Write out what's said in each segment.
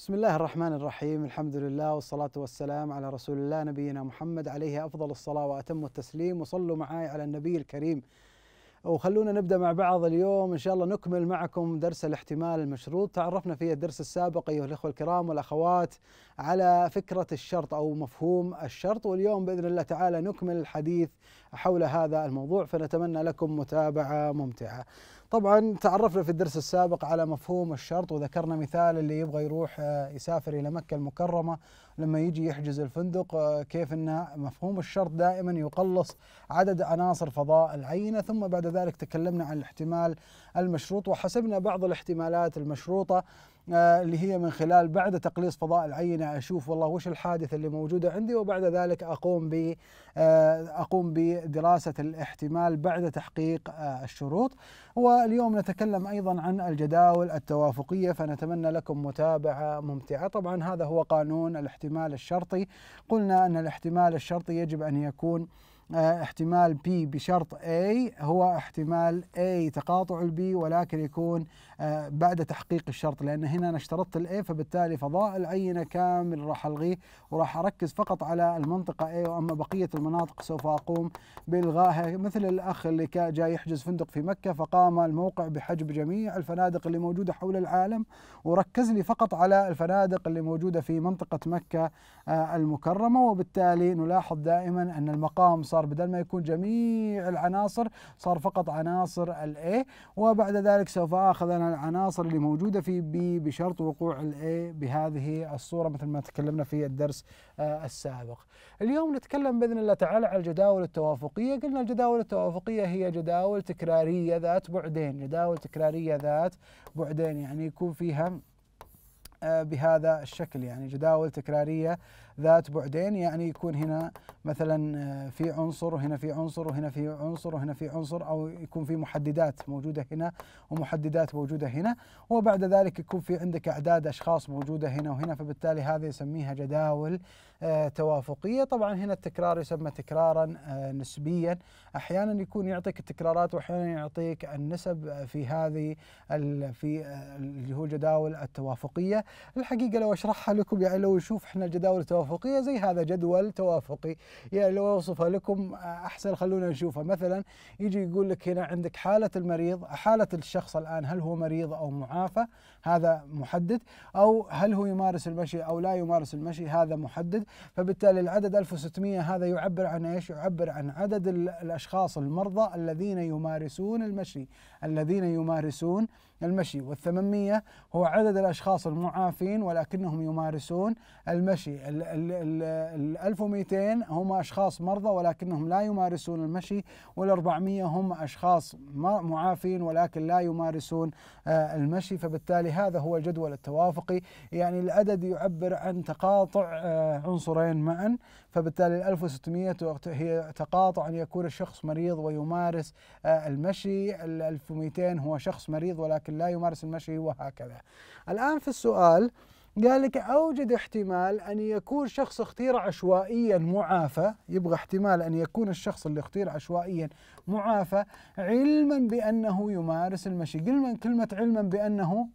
بسم الله الرحمن الرحيم الحمد لله والصلاة والسلام على رسول الله نبينا محمد عليه أفضل الصلاة وأتم التسليم وصلوا معي على النبي الكريم وخلونا نبدأ مع بعض اليوم إن شاء الله نكمل معكم درس الاحتمال المشروط تعرفنا في الدرس السابق أيها الإخوة الكرام والأخوات على فكرة الشرط أو مفهوم الشرط واليوم بإذن الله تعالى نكمل الحديث حول هذا الموضوع فنتمنى لكم متابعة ممتعة طبعا تعرفنا في الدرس السابق على مفهوم الشرط وذكرنا مثال اللي يبغى يروح آه، يسافر الى مكه المكرمه لما يجي يحجز الفندق آه، كيف ان مفهوم الشرط دائما يقلص عدد عناصر فضاء العينه ثم بعد ذلك تكلمنا عن الاحتمال المشروط وحسبنا بعض الاحتمالات المشروطه آه، اللي هي من خلال بعد تقليص فضاء العينه اشوف والله وش الحادثه اللي موجوده عندي وبعد ذلك اقوم ب آه، اقوم بدراسه الاحتمال بعد تحقيق آه، الشروط واليوم نتكلم ايضا عن الجداول التوافقيه فنتمنى لكم متابعه ممتعه طبعا هذا هو قانون الاحتمال الشرطي قلنا ان الاحتمال الشرطي يجب ان يكون آه، احتمال P بشرط A هو احتمال A تقاطع البي ولكن يكون آه، بعد تحقيق الشرط لأن هنا أنا اشترطت A فبالتالي فضاء العينة كامل راح ألغيه وراح أركز فقط على المنطقة A وأما بقية المناطق سوف أقوم بإلغائها مثل الأخ اللي كان جاي يحجز فندق في مكة فقام الموقع بحجب جميع الفنادق اللي موجودة حول العالم وركز لي فقط على الفنادق اللي موجودة في منطقة مكة آه، المكرمة وبالتالي نلاحظ دائما أن المقام صار صار بدل ما يكون جميع العناصر صار فقط عناصر الـ A وبعد ذلك سوف آخذ أنا العناصر اللي موجودة في B بشرط وقوع الـ A بهذه الصورة مثل ما تكلمنا في الدرس آه، السابق اليوم نتكلم بإذن الله تعالى عن الجداول التوافقية قلنا الجداول التوافقية هي جداول تكرارية ذات بعدين جداول تكرارية ذات بعدين يعني يكون فيها آه، بهذا الشكل يعني جداول تكرارية ذات بعدين يعني يكون هنا مثلا آه، في عنصر وهنا في عنصر وهنا في عنصر وهنا في عنصر او يكون في محددات موجوده هنا ومحددات موجوده هنا وبعد ذلك يكون في عندك اعداد اشخاص موجوده هنا وهنا فبالتالي هذه يسميها جداول آه، توافقيه طبعا هنا التكرار يسمى تكرارا آه، نسبيا احيانا يكون يعطيك التكرارات واحيانا يعطيك النسب في هذه في اللي هو الجداول التوافقيه الحقيقه لو اشرحها لكم يعني لو نشوف احنا الجداول التوافقيه توافقية زي هذا جدول توافقي يعني لو أوصفه لكم أحسن خلونا نشوفه مثلا يجي يقول لك هنا عندك حالة المريض حالة الشخص الآن هل هو مريض أو معافى هذا محدد أو هل هو يمارس المشي أو لا يمارس المشي هذا محدد فبالتالي العدد 1600 هذا يعبر عن إيش يعبر عن عدد الأشخاص المرضى الذين يمارسون المشي الذين يمارسون المشي والثمانمية هو عدد الأشخاص المعافين ولكنهم يمارسون المشي ال ال 1200 هم أشخاص مرضى ولكنهم لا يمارسون المشي وال400 هم أشخاص معافين ولكن لا يمارسون آه، المشي فبالتالي هذا هو الجدول التوافقي يعني العدد يعبر عن تقاطع آه، عنصرين معا فبالتالي ال 1600 هي تقاطع أن يكون الشخص مريض ويمارس آه، المشي ال 1200 هو شخص مريض ولكن لكن لا يمارس المشي وهكذا الآن في السؤال قال لك أوجد احتمال أن يكون شخص اختير عشوائيا معافى يبغى احتمال أن يكون الشخص اللي اختير عشوائيا معافى علما بأنه يمارس المشي قلما كلمة علما بأنه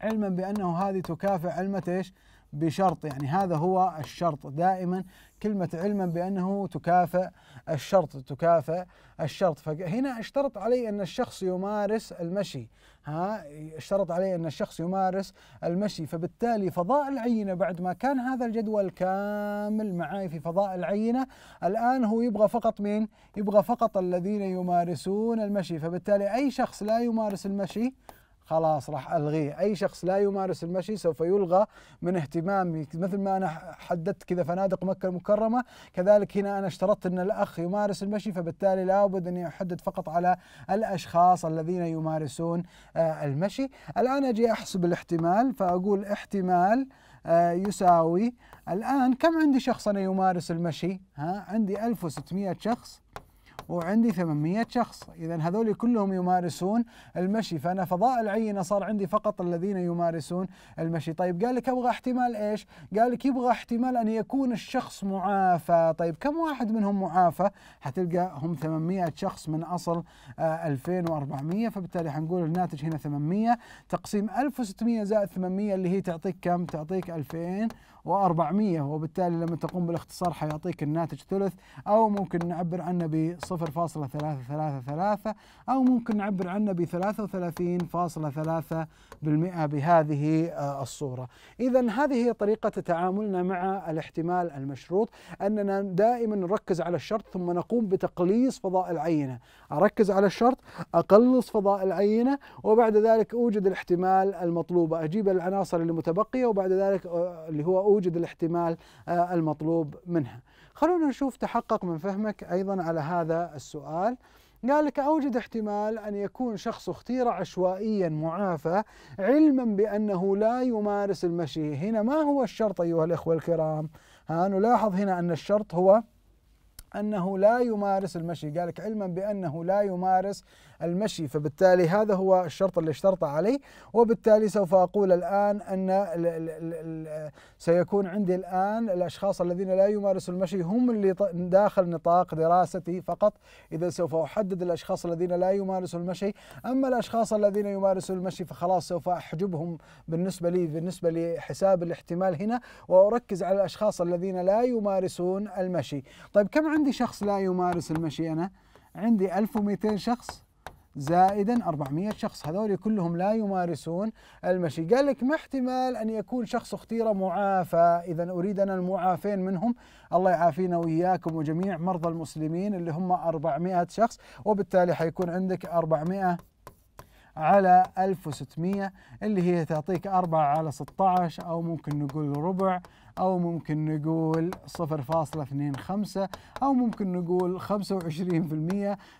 علما بأنه هذه تكافئ علمة ايش؟ بشرط يعني هذا هو الشرط دائما كلمة علما بأنه تكافئ الشرط تكافئ الشرط فهنا اشترط علي أن الشخص يمارس المشي ها اشترط علي أن الشخص يمارس المشي فبالتالي فضاء العينة بعد ما كان هذا الجدول كامل معي في فضاء العينة الآن هو يبغى فقط مين يبغى فقط الذين يمارسون المشي فبالتالي أي شخص لا يمارس المشي خلاص راح الغيه، اي شخص لا يمارس المشي سوف يلغى من اهتمامي مثل ما انا حددت كذا فنادق مكه المكرمه، كذلك هنا انا اشترطت ان الاخ يمارس المشي فبالتالي لابد اني احدد فقط على الاشخاص الذين يمارسون آه، المشي، الان اجي احسب الاحتمال فاقول احتمال آه، يساوي الآن كم عندي شخص أنا يمارس المشي؟ ها عندي 1600 شخص وعندي 800 شخص إذا هذول كلهم يمارسون المشي فأنا فضاء العينة صار عندي فقط الذين يمارسون المشي طيب قال لك أبغى احتمال إيش قال لك يبغى احتمال أن يكون الشخص معافى طيب كم واحد منهم معافى حتلقى هم 800 شخص من أصل 2400 آه، فبالتالي حنقول الناتج هنا 800 تقسيم 1600 زائد 800 اللي هي تعطيك كم تعطيك 2000 و400 وبالتالي لما تقوم بالاختصار حيعطيك الناتج ثلث أو ممكن نعبر عنه ب 0.333 أو ممكن نعبر عنه ب 33.3% بهذه آه، الصورة إذا هذه هي طريقة تعاملنا مع الاحتمال المشروط أننا دائما نركز على الشرط ثم نقوم بتقليص فضاء العينة أركز على الشرط أقلص فضاء العينة وبعد ذلك أوجد الاحتمال المطلوبة أجيب العناصر المتبقية وبعد ذلك آه، اللي هو وأوجد الاحتمال آه، المطلوب منها خلونا نشوف تحقق من فهمك أيضا على هذا السؤال قال لك أوجد احتمال أن يكون شخص اختير عشوائيا معافى علما بأنه لا يمارس المشي هنا ما هو الشرط أيها الإخوة الكرام ها نلاحظ هنا أن الشرط هو أنه لا يمارس المشي قال لك علما بأنه لا يمارس المشي فبالتالي هذا هو الشرط اللي اشترط عليه وبالتالي سوف أقول الآن أن سيكون عندي الآن الأشخاص الذين لا يمارسوا المشي هم اللي داخل نطاق دراستي فقط إذا سوف أحدد الأشخاص الذين لا يمارسوا المشي أما الأشخاص الذين يمارسوا المشي فخلاص سوف أحجبهم بالنسبة لي بالنسبة لحساب الاحتمال هنا وأركز على الأشخاص الذين لا يمارسون المشي طيب كم عندي شخص لا يمارس المشي أنا؟ عندي 1200 شخص زائدا 400 شخص هذول كلهم لا يمارسون المشي قال لك ما احتمال أن يكون شخص اختير معافى إذا أريد أنا المعافين منهم الله يعافينا وإياكم وجميع مرضى المسلمين اللي هم 400 شخص وبالتالي حيكون عندك 400 على 1600 اللي هي تعطيك 4 على 16 أو ممكن نقول ربع أو ممكن نقول 0.25 أو ممكن نقول 25%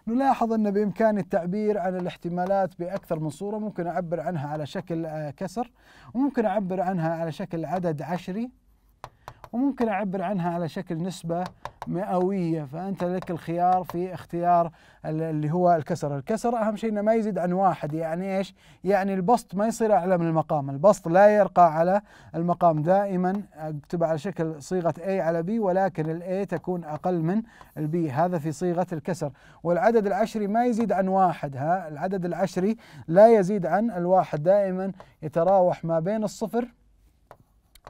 نلاحظ أن بإمكاني التعبير عن الاحتمالات بأكثر من صورة ممكن أعبر عنها على شكل آه، كسر وممكن أعبر عنها على شكل عدد عشري وممكن أعبر عنها على شكل نسبة مئوية فأنت لك الخيار في اختيار اللي هو الكسر الكسر أهم شيء أنه ما يزيد عن واحد يعني إيش يعني البسط ما يصير أعلى من المقام البسط لا يرقى على المقام دائما اكتب على شكل صيغة A على B ولكن ال A تكون أقل من ال B هذا في صيغة الكسر والعدد العشري ما يزيد عن واحد ها العدد العشري لا يزيد عن الواحد دائما يتراوح ما بين الصفر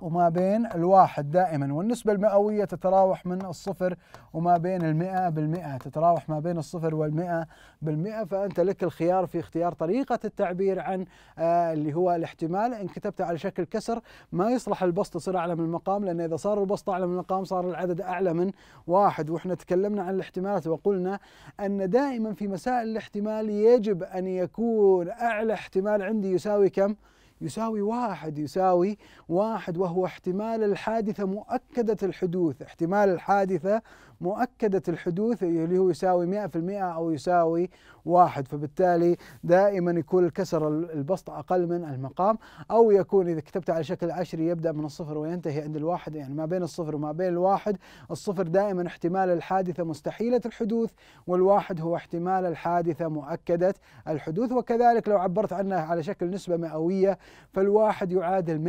وما بين الواحد دائما والنسبة المئوية تتراوح من الصفر وما بين المئة بالمئة تتراوح ما بين الصفر والمئة بالمئة فأنت لك الخيار في اختيار طريقة التعبير عن آه، اللي هو الاحتمال إن كتبته على شكل كسر ما يصلح البسط يصير أعلى من المقام لأن إذا صار البسط أعلى من المقام صار العدد أعلى من واحد وإحنا تكلمنا عن الاحتمالات وقلنا أن دائما في مسائل الاحتمال يجب أن يكون أعلى احتمال عندي يساوي كم؟ يساوي واحد يساوي واحد وهو احتمال الحادثة مؤكدة الحدوث احتمال الحادثة مؤكدة الحدوث اللي هو يساوي 100% أو يساوي واحد فبالتالي دائما يكون الكسر البسط أقل من المقام أو يكون إذا كتبت على شكل عشري يبدأ من الصفر وينتهي عند الواحد يعني ما بين الصفر وما بين الواحد الصفر دائما احتمال الحادثة مستحيلة الحدوث والواحد هو احتمال الحادثة مؤكدة الحدوث وكذلك لو عبرت عنها على شكل نسبة مئوية فالواحد يعادل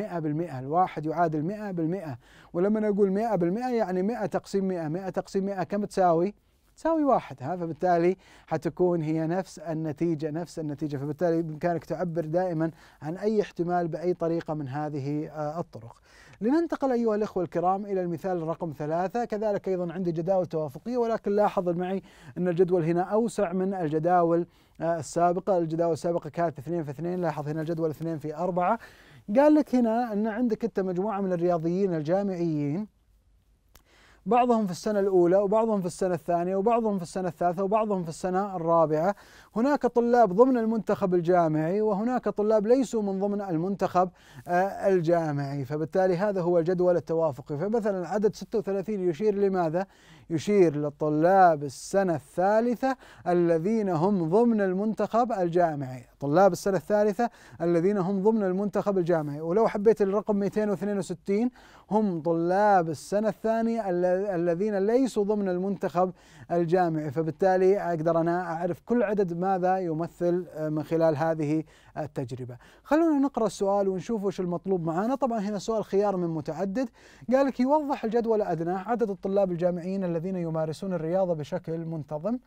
100% الواحد يعادل 100% ولما نقول 100% يعني 100 تقسيم 100 100 تقسيم المئة كم تساوي؟ تساوي ها فبالتالي حتكون هي نفس النتيجة نفس النتيجة فبالتالي بإمكانك تعبر دائما عن أي احتمال بأي طريقة من هذه آه، الطرق لننتقل أيها الإخوة الكرام إلى المثال رقم ثلاثة كذلك أيضا عندي جداول توافقية ولكن لاحظ معي أن الجدول هنا أوسع من الجداول آه، السابقة الجداول السابقة كانت اثنين في اثنين لاحظ هنا الجدول اثنين في أربعة قال لك هنا أن عندك أنت مجموعة من الرياضيين الجامعيين بعضهم في السنة الأولى وبعضهم في السنة الثانية وبعضهم في السنة الثالثة وبعضهم في السنة الرابعة هناك طلاب ضمن المنتخب الجامعي وهناك طلاب ليسوا من ضمن المنتخب آه، الجامعي فبالتالي هذا هو الجدول التوافقي فمثلا عدد 36 يشير لماذا؟ يشير لطلاب السنة الثالثة الذين هم ضمن المنتخب الجامعي طلاب السنة الثالثة الذين هم ضمن المنتخب الجامعي ولو حبيت الرقم 262 هم طلاب السنة الثانية الذين ليسوا ضمن المنتخب الجامعي فبالتالي أقدر أنا أعرف كل عدد ماذا يمثل آه، من خلال هذه التجربة خلونا نقرأ السؤال ونشوف وش المطلوب معنا طبعا هنا سؤال خيار من متعدد قال لك يوضح الجدول أدنى عدد الطلاب الجامعيين الذين يمارسون الرياضة بشكل منتظم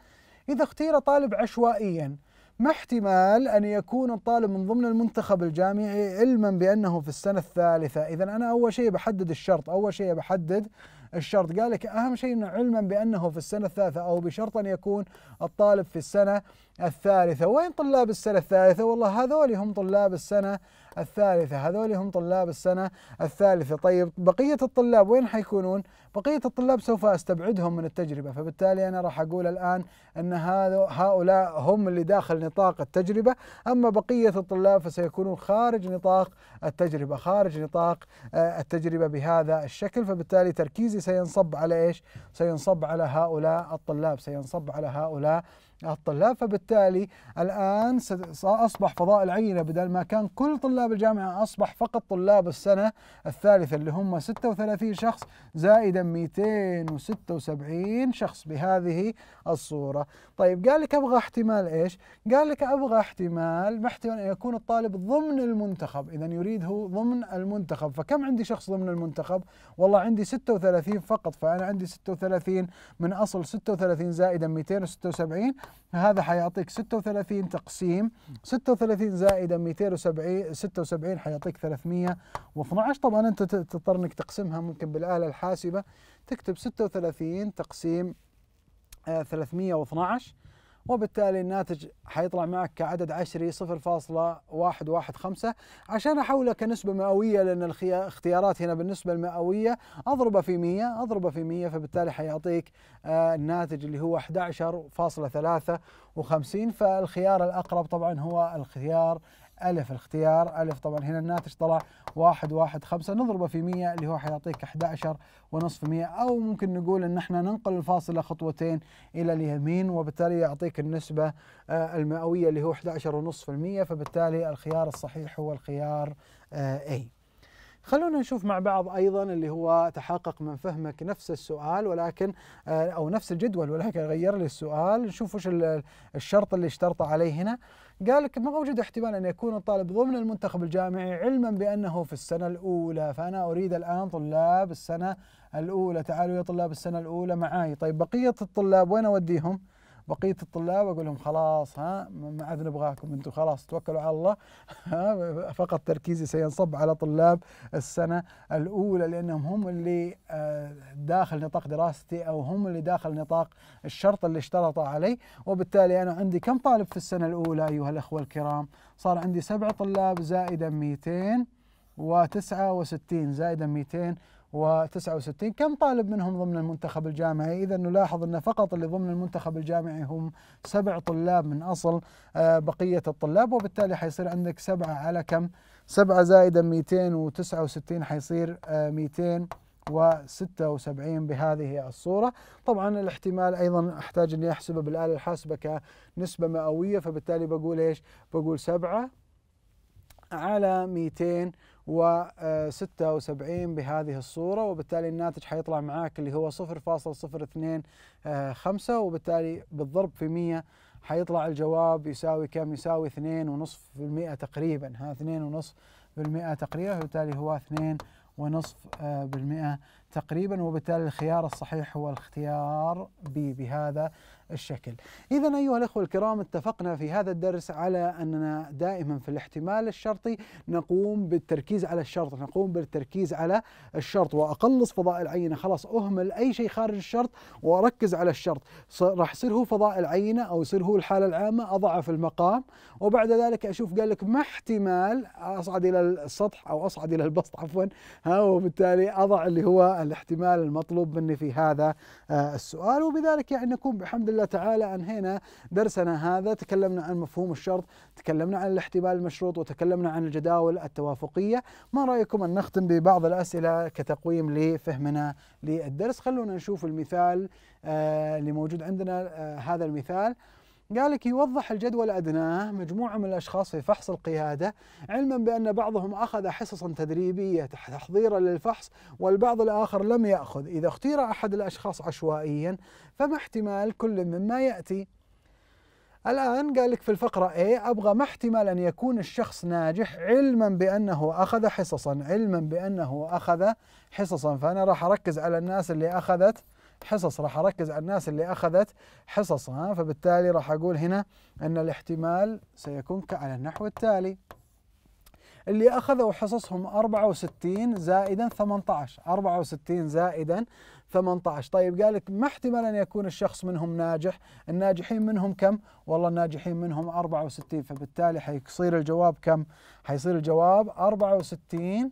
إذا اختير طالب عشوائياً ما احتمال أن يكون الطالب من ضمن المنتخب الجامعي علما بأنه في السنة الثالثة إذا أنا أول شيء بحدد الشرط أول شيء بحدد الشرط قال لك أهم شيء أنه علما بأنه في السنة الثالثة أو بشرط أن يكون الطالب في السنة الثالثة وين طلاب السنة الثالثة والله هذول هم طلاب السنة الثالثة هذول هم طلاب السنة الثالثة طيب بقية الطلاب وين حيكونون بقية الطلاب سوف أستبعدهم من التجربة فبالتالي أنا راح أقول الآن أن هذا هؤلاء هم اللي داخل نطاق التجربة أما بقية الطلاب فسيكونون خارج نطاق التجربة خارج نطاق آه، التجربة بهذا الشكل فبالتالي تركيزي سينصب على إيش سينصب على هؤلاء الطلاب سينصب على هؤلاء الطلاب فبالتالي الآن أصبح فضاء العينة بدل ما كان كل طلاب الجامعة أصبح فقط طلاب السنة الثالثة اللي هم 36 شخص زائدا 276 شخص بهذه الصورة طيب قال لك أبغى احتمال إيش؟ قال لك أبغى احتمال محتمل أن يكون الطالب ضمن المنتخب إذا يريد هو ضمن المنتخب فكم عندي شخص ضمن المنتخب؟ والله عندي 36 فقط فأنا عندي 36 من أصل 36 زائدا 276 فهذا حيعطيك 36 تقسيم 36 زائدا 270 76 حيعطيك 312 طبعا انت تضطر انك تقسمها ممكن بالاله الحاسبه تكتب 36 تقسيم 312 آه، وبالتالي الناتج حيطلع معك كعدد عشري 0.115 عشان احوله كنسبة مئوية لان الاختيارات هنا بالنسبة المئوية اضربه في 100 اضربه في 100 فبالتالي حيعطيك آه، الناتج اللي هو 11.53 فالخيار الاقرب طبعا هو الخيار ألف الاختيار ألف طبعا هنا الناتج طلع واحد واحد خمسة نضربه في مية اللي هو حيعطيك 11.5% ونصف مية أو ممكن نقول أن احنا ننقل الفاصلة خطوتين إلى اليمين وبالتالي يعطيك النسبة آه، المئوية اللي هو 11.5% ونصف المية فبالتالي الخيار الصحيح هو الخيار آه، A خلونا نشوف مع بعض ايضا اللي هو تحقق من فهمك نفس السؤال ولكن آه، او نفس الجدول ولكن غير لي السؤال نشوف وش الشرط اللي اشترطه عليه هنا قال لك ما وجد احتمال أن يكون الطالب ضمن المنتخب الجامعي علما بأنه في السنة الأولى فأنا أريد الآن طلاب السنة الأولى تعالوا يا طلاب السنة الأولى معي طيب بقية الطلاب وين أوديهم؟ بقيه الطلاب اقول لهم خلاص ها ما عاد نبغاكم انتم خلاص توكلوا على الله فقط تركيزي سينصب على طلاب السنه الاولى لانهم هم اللي آه، داخل نطاق دراستي او هم اللي داخل نطاق الشرط اللي اشترط علي وبالتالي انا عندي كم طالب في السنه الاولى ايها الاخوه الكرام صار عندي سبع طلاب زائدا 200 و69 زائدا 200 و69 كم طالب منهم ضمن المنتخب الجامعي إذا نلاحظ أن فقط اللي ضمن المنتخب الجامعي هم سبع طلاب من أصل آه، بقية الطلاب وبالتالي حيصير عندك سبعة على كم سبعة زائدا 269 حيصير 200 آه، و76 بهذه الصورة طبعا الاحتمال أيضا أحتاج أني أحسبه بالآلة الحاسبة كنسبة مئوية فبالتالي بقول إيش بقول 7 على 200 و76 بهذه الصورة وبالتالي الناتج حيطلع معاك اللي هو 0.025 آه، وبالتالي بالضرب في 100 حيطلع الجواب يساوي كم يساوي 2.5% تقريبا ها 2.5% تقريبا وبالتالي هو 2.5% تقريبا وبالتالي الخيار الصحيح هو الاختيار ب بهذا الشكل إذا أيها الأخوة الكرام اتفقنا في هذا الدرس على أننا دائما في الاحتمال الشرطي نقوم بالتركيز على الشرط نقوم بالتركيز على الشرط وأقلص فضاء العينة خلاص أهمل أي شيء خارج الشرط وأركز على الشرط راح يصير هو فضاء العينة أو يصير هو الحالة العامة أضعف المقام وبعد ذلك أشوف قال لك ما احتمال أصعد إلى السطح أو أصعد إلى البسط عفوا ها وبالتالي أضع اللي هو الاحتمال المطلوب مني في هذا آه، السؤال وبذلك يعني نكون بحمد الله تعالى أنهينا درسنا هذا تكلمنا عن مفهوم الشرط تكلمنا عن الاحتمال المشروط وتكلمنا عن الجداول التوافقية ما رأيكم أن نختم ببعض الأسئلة كتقويم لفهمنا للدرس خلونا نشوف المثال آه، اللي موجود عندنا آه، هذا المثال قال لك يوضح الجدول أدناه مجموعة من الأشخاص في فحص القيادة علما بأن بعضهم أخذ حصصا تدريبية تحضيرا للفحص والبعض الآخر لم يأخذ إذا اختير أحد الأشخاص عشوائيا فما احتمال كل مما يأتي الآن قال لك في الفقرة A أبغى ما احتمال أن يكون الشخص ناجح علما بأنه أخذ حصصا علما بأنه أخذ حصصا فأنا راح أركز على الناس اللي أخذت حصص راح اركز على الناس اللي اخذت حصصها فبالتالي راح اقول هنا ان الاحتمال سيكون على النحو التالي اللي اخذوا حصصهم 64 زائدا 18 64 زائدا 18 طيب قال لك ما احتمال ان يكون الشخص منهم ناجح الناجحين منهم كم والله الناجحين منهم 64 فبالتالي حيصير الجواب كم حيصير الجواب 64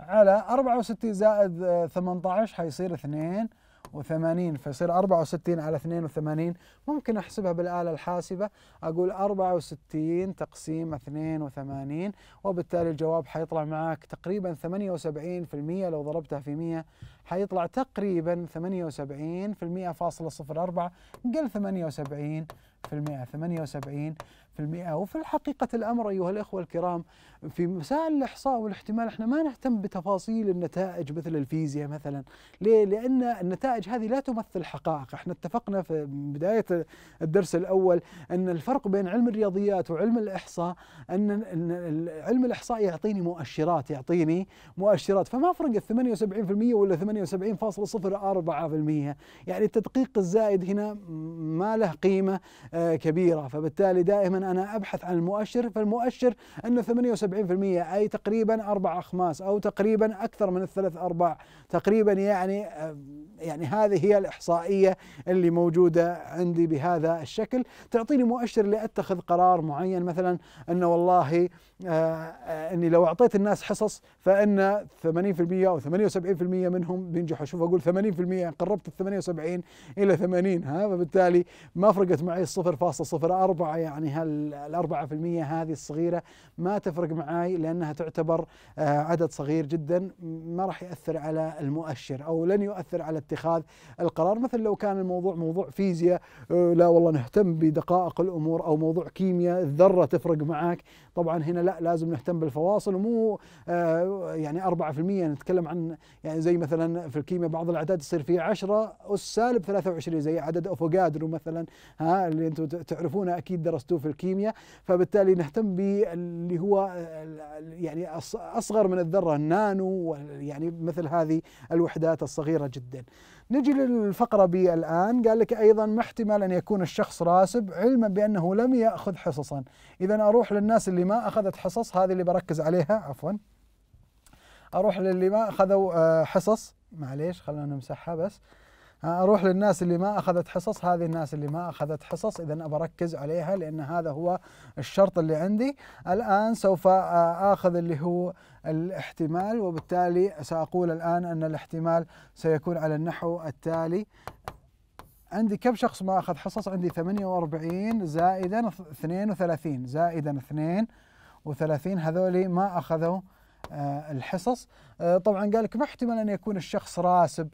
على 64 زائد 18 آه، حيصير 2 وثمانين فيصير أربعة وستين على اثنين وثمانين ممكن أحسبها بالآلة الحاسبة أقول أربعة وستين تقسيم اثنين وثمانين وبالتالي الجواب حيطلع معك تقريبا ثمانية وسبعين في المية لو ضربتها في مية حيطلع تقريبا ثمانية وسبعين في المية فاصلة صفر أربعة قل ثمانية وسبعين 78% وفي الحقيقة الأمر أيها الإخوة الكرام في مسائل الإحصاء والاحتمال احنا ما نهتم بتفاصيل النتائج مثل الفيزياء مثلا ليه؟ لأن النتائج هذه لا تمثل حقائق احنا اتفقنا في بداية الدرس الأول أن الفرق بين علم الرياضيات وعلم الإحصاء أن علم الإحصاء يعطيني مؤشرات يعطيني مؤشرات فما فرق ال 78% ولا 78.04% يعني التدقيق الزائد هنا ما له قيمة آه، كبيرة فبالتالي دائما أنا أبحث عن المؤشر فالمؤشر أنه 78% أي تقريبا أربع أخماس أو تقريبا أكثر من الثلاث أرباع تقريبا يعني آه، يعني هذه هي الإحصائية اللي موجودة عندي بهذا الشكل تعطيني مؤشر لأتخذ قرار معين مثلا أنه والله آه، أني لو أعطيت الناس حصص فإن 80% أو 78% منهم بينجحوا شوف أقول 80% قربت ال 78 إلى 80 ها فبالتالي ما فرقت معي الصفر 0.04 يعني هالأربعة في المية هذه الصغيرة ما تفرق معاي لأنها تعتبر آه، عدد صغير جدا ما راح يأثر على المؤشر أو لن يؤثر على اتخاذ القرار مثل لو كان الموضوع موضوع فيزياء آه، لا والله نهتم بدقائق الأمور أو موضوع كيمياء الذرة تفرق معاك طبعا هنا لا لازم نهتم بالفواصل ومو آه، يعني 4% نتكلم عن يعني زي مثلا في الكيمياء بعض الأعداد تصير فيها 10 أس سالب 23 زي عدد أفوكادرو مثلا ها اللي انتم تعرفونه اكيد درستوه في الكيمياء فبالتالي نهتم باللي هو يعني اصغر من الذره النانو يعني مثل هذه الوحدات الصغيره جدا. نجي للفقره بي الان قال لك ايضا ما احتمال ان يكون الشخص راسب علما بانه لم ياخذ حصصا، اذا اروح للناس اللي ما اخذت حصص هذه اللي بركز عليها عفوا. اروح للي ما اخذوا آه، حصص معليش خلونا نمسحها بس. اروح للناس اللي ما اخذت حصص هذه الناس اللي ما اخذت حصص اذا بركز عليها لان هذا هو الشرط اللي عندي الان سوف آه، اخذ اللي هو الاحتمال وبالتالي ساقول الان ان الاحتمال سيكون على النحو التالي عندي كم شخص ما اخذ حصص عندي 48 زائدا 32 زائدا 32 هذول ما اخذوا آه، الحصص آه، طبعا قال لك ما احتمال ان يكون الشخص راسب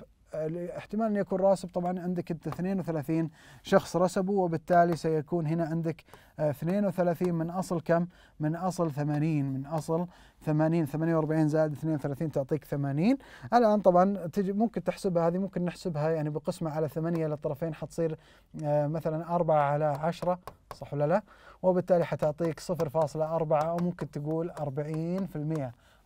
احتمال ان يكون راسب طبعا عندك انت 32 شخص رسبوا وبالتالي سيكون هنا عندك 32 آه، من اصل كم؟ من اصل 80 من اصل 80 48 زائد 32 تعطيك 80 الان طبعا تجي ممكن تحسبها هذه ممكن نحسبها يعني بقسمه على 8 للطرفين حتصير آه، مثلا 4 على 10 صح ولا لا؟ وبالتالي حتعطيك 0.4 او ممكن تقول 40%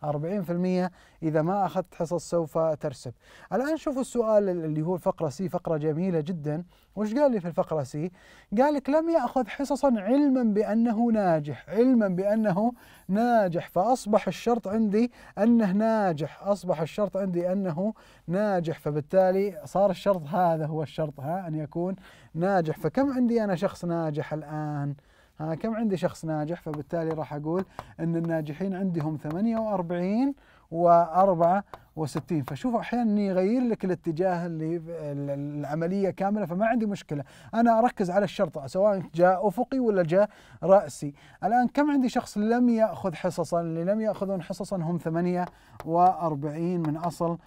40% إذا ما أخذت حصص سوف ترسب الآن شوفوا السؤال اللي هو الفقرة سي فقرة جميلة جدا وش قال لي في الفقرة سي قال لك لم يأخذ حصصا علما بأنه ناجح علما بأنه ناجح فأصبح الشرط عندي أنه ناجح أصبح الشرط عندي أنه ناجح فبالتالي صار الشرط هذا هو الشرط ها أن يكون ناجح فكم عندي أنا شخص ناجح الآن ها آه، كم عندي شخص ناجح فبالتالي راح أقول أن الناجحين عندهم 48 و64 فشوفوا احيانا اني يغير لك الاتجاه اللي العمليه كامله فما عندي مشكله انا اركز على الشرطه سواء جاء افقي ولا جاء راسي الان كم عندي شخص لم ياخذ حصصا اللي لم ياخذون حصصا هم 48 من اصل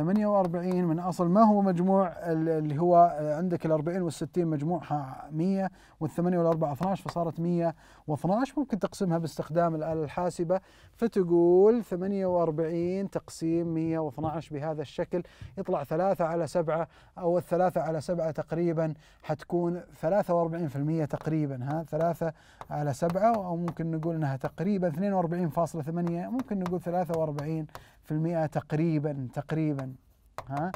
48 من أصل ما هو مجموع اللي هو عندك ال 40 وال 60 مجموعها 100 وال 8 وال 4 12 فصارت 112 ممكن تقسمها باستخدام الآلة الحاسبة فتقول 48 تقسيم 112 بهذا الشكل يطلع 3 على 7 أو 3 على 7 تقريبا حتكون 43% تقريبا ها 3 على 7 أو ممكن نقول أنها تقريبا 42.8 ممكن نقول 43 في المئة تقريبا تقريبا ها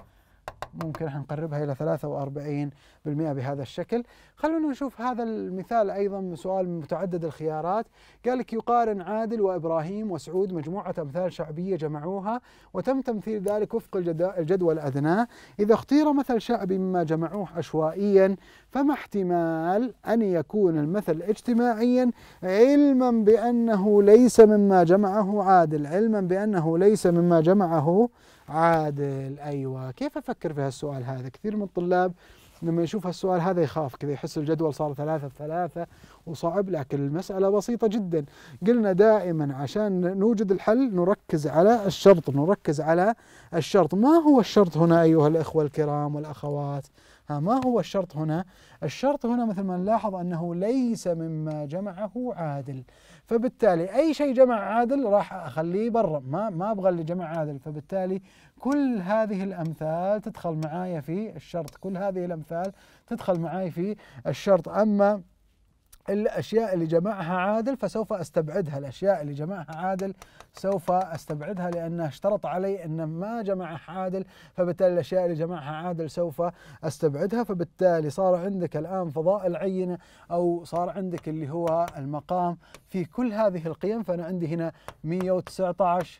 ممكن احنا نقربها الى 43% بهذا الشكل خلونا نشوف هذا المثال ايضا سؤال متعدد الخيارات قال لك يقارن عادل وابراهيم وسعود مجموعه امثال شعبيه جمعوها وتم تمثيل ذلك وفق الجدول الادناه اذا اختير مثل شعبي مما جمعوه عشوائيا فما احتمال ان يكون المثل اجتماعيا علما بانه ليس مما جمعه عادل علما بانه ليس مما جمعه عادل ايوه كيف افكر في هالسؤال هذا كثير من الطلاب لما يشوف هالسؤال هذا يخاف كذا يحس الجدول صار ثلاثة ثلاثة وصعب لكن المسألة بسيطة جدا قلنا دائما عشان نوجد الحل نركز على الشرط نركز على الشرط ما هو الشرط هنا أيها الإخوة الكرام والأخوات ها ما هو الشرط هنا الشرط هنا مثل ما نلاحظ أنه ليس مما جمعه عادل فبالتالي اي شيء جمع عادل راح اخليه برا ما ما ابغى اللي جمع عادل فبالتالي كل هذه الامثال تدخل معايا في الشرط كل هذه الامثال تدخل معاي في الشرط اما الأشياء اللي جمعها عادل فسوف أستبعدها الأشياء اللي جمعها عادل سوف أستبعدها لأنه اشترط علي أن ما جمعها عادل فبالتالي الأشياء اللي جمعها عادل سوف أستبعدها فبالتالي صار عندك الآن فضاء العينة أو صار عندك اللي هو المقام في كل هذه القيم فأنا عندي هنا 119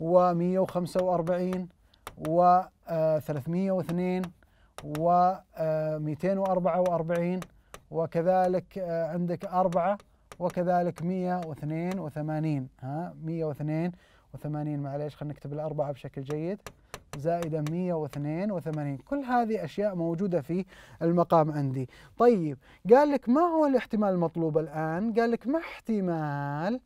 و 145 و 302 و 244 وكذلك آه، عندك أربعة وكذلك 182 ها 182 معليش خلينا نكتب الأربعة بشكل جيد زائدا 182 كل هذه أشياء موجودة في المقام عندي طيب قال لك ما هو الاحتمال المطلوب الآن قال لك ما احتمال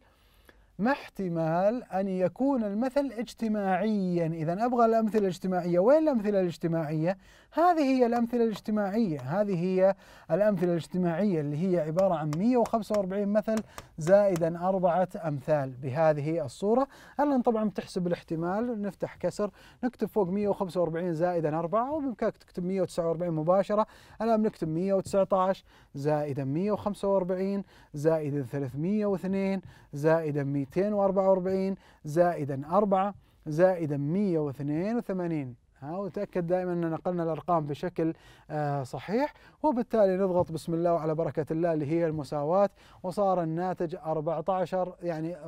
ما احتمال أن يكون المثل اجتماعيا إذا أبغى الأمثلة الاجتماعية وين الأمثلة الاجتماعية؟ هذه هي الأمثلة الاجتماعية هذه هي الأمثلة الاجتماعية اللي هي عبارة عن 145 مثل زائدا أربعة أمثال بهذه الصورة الآن طبعا بتحسب الاحتمال نفتح كسر نكتب فوق 145 زائدا أربعة وبإمكانك تكتب 149 مباشرة الآن بنكتب 119 زائدا 145 زائدا 302 زائدا 200 244 زائدا 4 زائدا 182 ها وتأكد دائما أن نقلنا الأرقام بشكل آه، صحيح وبالتالي نضغط بسم الله وعلى بركة الله اللي هي المساواة وصار الناتج 14 يعني 0.1495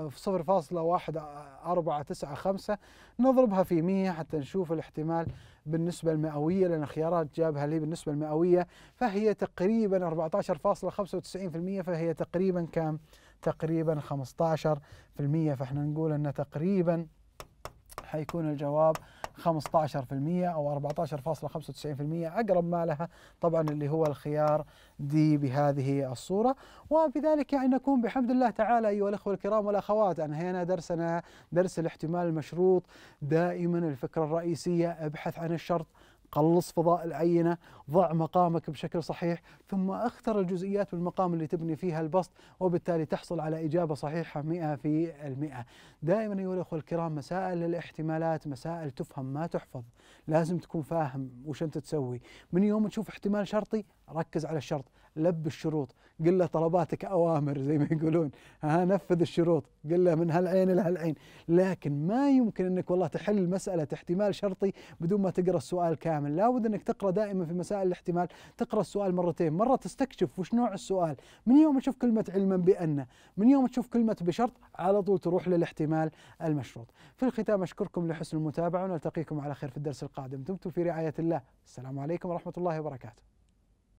آه، نضربها في 100 حتى نشوف الاحتمال بالنسبة المئوية لأن خيارات جابها لي بالنسبة المئوية فهي تقريبا 14.95% فهي تقريبا كام؟ تقريبا 15% فاحنا نقول أن تقريبا حيكون الجواب 15% أو 14.95% أقرب ما لها طبعا اللي هو الخيار دي بهذه الصورة وبذلك يعني نكون بحمد الله تعالى أيها الأخوة الكرام والأخوات أنهينا درسنا درس الاحتمال المشروط دائما الفكرة الرئيسية ابحث عن الشرط قلص فضاء العينة ضع مقامك بشكل صحيح ثم اختر الجزئيات والمقام اللي تبني فيها البسط وبالتالي تحصل على إجابة صحيحة 100 في المئة دائما أيها الأخوة الكرام مسائل الاحتمالات مسائل تفهم ما تحفظ لازم تكون فاهم وش أنت تسوي من يوم تشوف احتمال شرطي ركز على الشرط لب الشروط قل له طلباتك أوامر زي ما يقولون ها نفذ الشروط قل له من هالعين إلى هالعين لكن ما يمكن أنك والله تحل مسألة احتمال شرطي بدون ما تقرأ السؤال كامل لابد أنك تقرأ دائما في مسائل الاحتمال تقرأ السؤال مرتين مرة تستكشف وش نوع السؤال من يوم تشوف كلمة علما بأن من يوم تشوف كلمة بشرط على طول تروح للاحتمال المشروط في الختام أشكركم لحسن المتابعة ونلتقيكم على خير في الدرس القادم دمتم في رعاية الله السلام عليكم ورحمة الله وبركاته